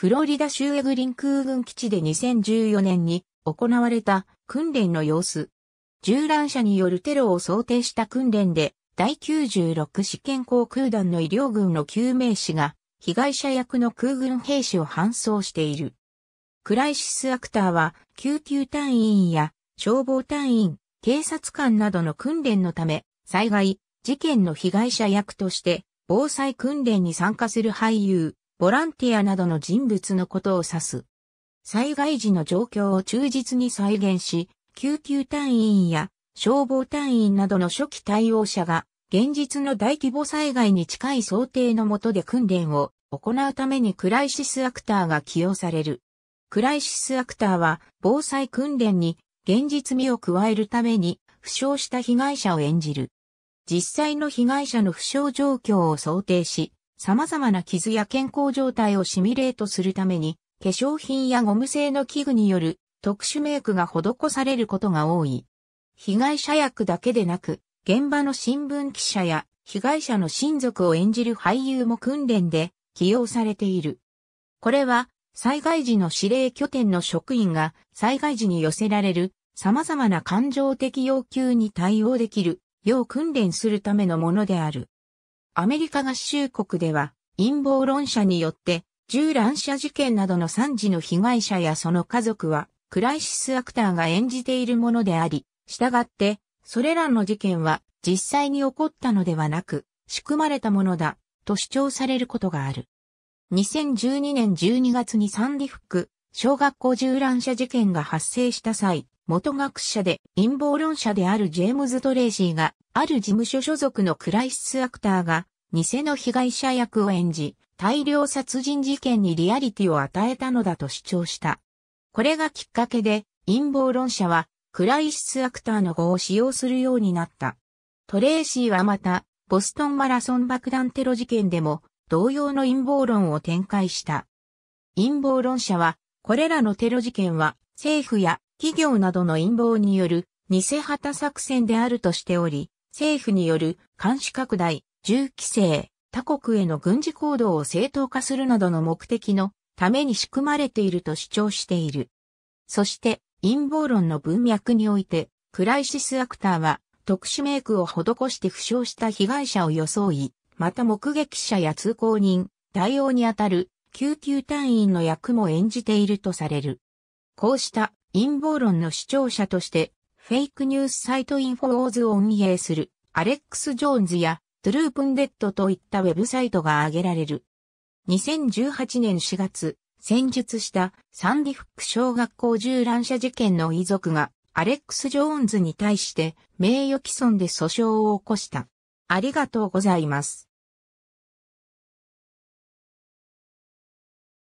フロリダ州エグリン空軍基地で2014年に行われた訓練の様子。銃乱射によるテロを想定した訓練で、第96試験航空団の医療軍の救命士が、被害者役の空軍兵士を搬送している。クライシスアクターは、救急隊員や消防隊員、警察官などの訓練のため、災害、事件の被害者役として、防災訓練に参加する俳優、ボランティアなどの人物のことを指す。災害時の状況を忠実に再現し、救急隊員や消防隊員などの初期対応者が、現実の大規模災害に近い想定のもとで訓練を行うためにクライシスアクターが起用される。クライシスアクターは防災訓練に現実味を加えるために負傷した被害者を演じる。実際の被害者の負傷状況を想定し、様々な傷や健康状態をシミュレートするために、化粧品やゴム製の器具による特殊メイクが施されることが多い。被害者役だけでなく、現場の新聞記者や被害者の親族を演じる俳優も訓練で起用されている。これは災害時の指令拠点の職員が災害時に寄せられる様々な感情的要求に対応できるよう訓練するためのものである。アメリカ合衆国では陰謀論者によって銃乱射事件などの惨事の被害者やその家族はクライシスアクターが演じているものであり、従ってそれらの事件は実際に起こったのではなく仕組まれたものだと主張されることがある。2012年12月にサンディフク小学校銃乱射事件が発生した際、元学者で陰謀論者であるジェームズ・トレイシーがある事務所所属のクライシスアクターが、偽の被害者役を演じ、大量殺人事件にリアリティを与えたのだと主張した。これがきっかけで、陰謀論者は、クライシスアクターの語を使用するようになった。トレーシーはまた、ボストンマラソン爆弾テロ事件でも、同様の陰謀論を展開した。陰謀論者は、これらのテロ事件は、政府や企業などの陰謀による、偽旗作戦であるとしており、政府による監視拡大、銃規制、他国への軍事行動を正当化するなどの目的のために仕組まれていると主張している。そして陰謀論の文脈において、クライシスアクターは特殊メイクを施して負傷した被害者を装い、また目撃者や通行人、対応にあたる救急隊員の役も演じているとされる。こうした陰謀論の主張者としてフェイクニュースサイトインフォーズを運営するアレックス・ジョーンズやトゥループンデッドといったウェブサイトが挙げられる。2018年4月、戦術したサンディフック小学校銃乱射事件の遺族がアレックス・ジョーンズに対して名誉毀損で訴訟を起こした。ありがとうございます。